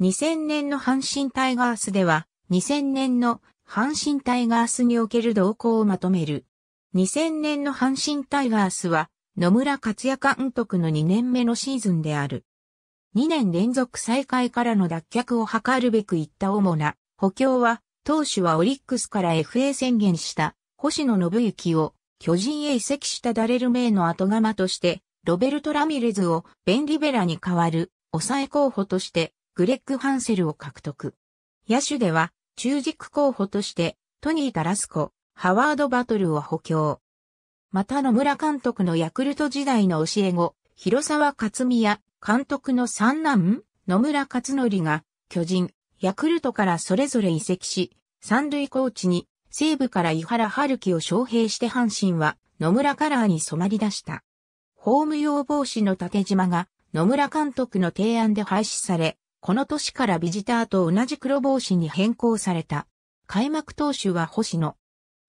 2000年の阪神タイガースでは、2000年の阪神タイガースにおける動向をまとめる。2000年の阪神タイガースは、野村克也監督の2年目のシーズンである。2年連続再開からの脱却を図るべくいった主な補強は、当主はオリックスから FA 宣言した星野信之を巨人へ移籍したダレルメイの後釜として、ロベルト・ラミレズをベンリベラに代わる抑え候補としてグレッグ・ハンセルを獲得。野手では中軸候補としてトニー・タラスコ、ハワード・バトルを補強。また野村監督のヤクルト時代の教え子、広沢克美や監督の三男、野村克則が巨人、ヤクルトからそれぞれ移籍し、三塁コーチに西部から井原春樹を招聘して阪神は野村カラーに染まり出した。ホーム用帽子の縦島が野村監督の提案で廃止され、この年からビジターと同じ黒帽子に変更された。開幕投手は星野。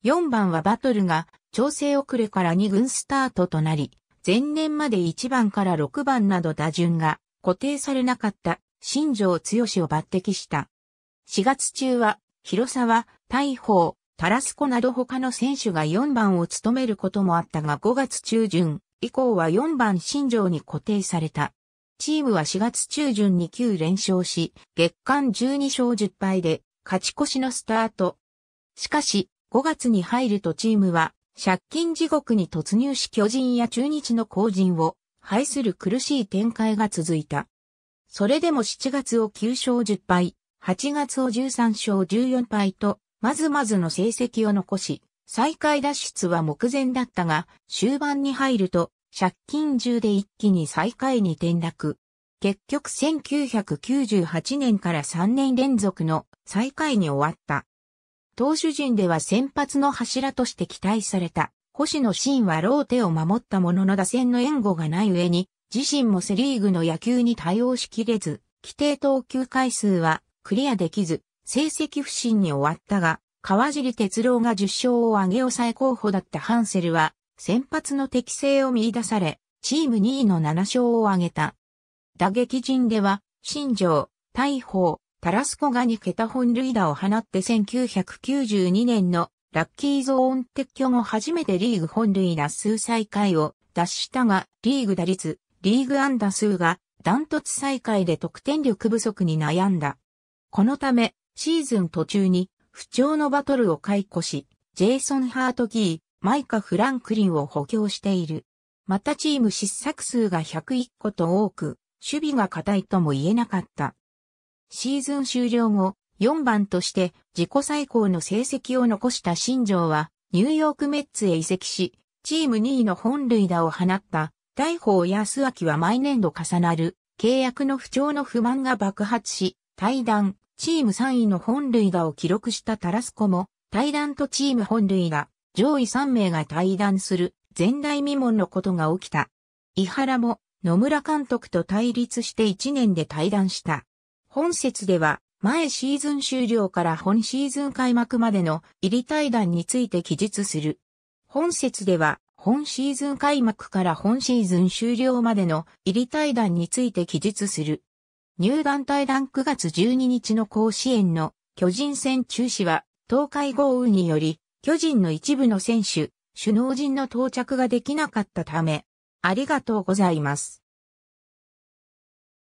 4番はバトルが調整遅れから2軍スタートとなり、前年まで1番から6番など打順が固定されなかった新庄剛を抜擢した。4月中は広沢、大砲、タラスコなど他の選手が4番を務めることもあったが5月中旬以降は4番新庄に固定された。チームは4月中旬に9連勝し、月間12勝10敗で勝ち越しのスタート。しかし、5月に入るとチームは借金地獄に突入し巨人や中日の後陣を敗する苦しい展開が続いた。それでも7月を9勝10敗、8月を13勝14敗と、まずまずの成績を残し、再開脱出は目前だったが、終盤に入ると、借金中で一気に最下位に転落。結局1998年から3年連続の最下位に終わった。投手陣では先発の柱として期待された。星野真はローテを守ったものの打線の援護がない上に、自身もセリーグの野球に対応しきれず、規定投球回数はクリアできず、成績不振に終わったが、川尻哲郎が10勝を挙げ抑え候補だったハンセルは、先発の適性を見出され、チーム2位の7勝を挙げた。打撃陣では、新庄、大砲、タラスコが2桁本塁打を放って1992年のラッキーゾーン撤去後初めてリーグ本塁打数再開を脱したが、リーグ打率、リーグ安打数がダントツで得点力不足に悩んだ。このため、シーズン途中に不調のバトルを解雇し、ジェイソン・ハートキー、マイカ・フランクリンを補強している。またチーム失策数が101個と多く、守備が硬いとも言えなかった。シーズン終了後、4番として自己最高の成績を残した新庄は、ニューヨークメッツへ移籍し、チーム2位の本塁打を放った、大砲安明は毎年度重なる、契約の不調の不満が爆発し、対談、チーム3位の本塁打を記録したタラスコも、対談とチーム本塁打、上位3名が対談する前代未聞のことが起きた。伊原も野村監督と対立して1年で対談した。本節では前シーズン終了から本シーズン開幕までの入り対談について記述する。本節では本シーズン開幕から本シーズン終了までの入り対談について記述する。入団対談9月12日の甲子園の巨人戦中止は東海豪雨により巨人の一部の選手、首脳陣の到着ができなかったため、ありがとうございます。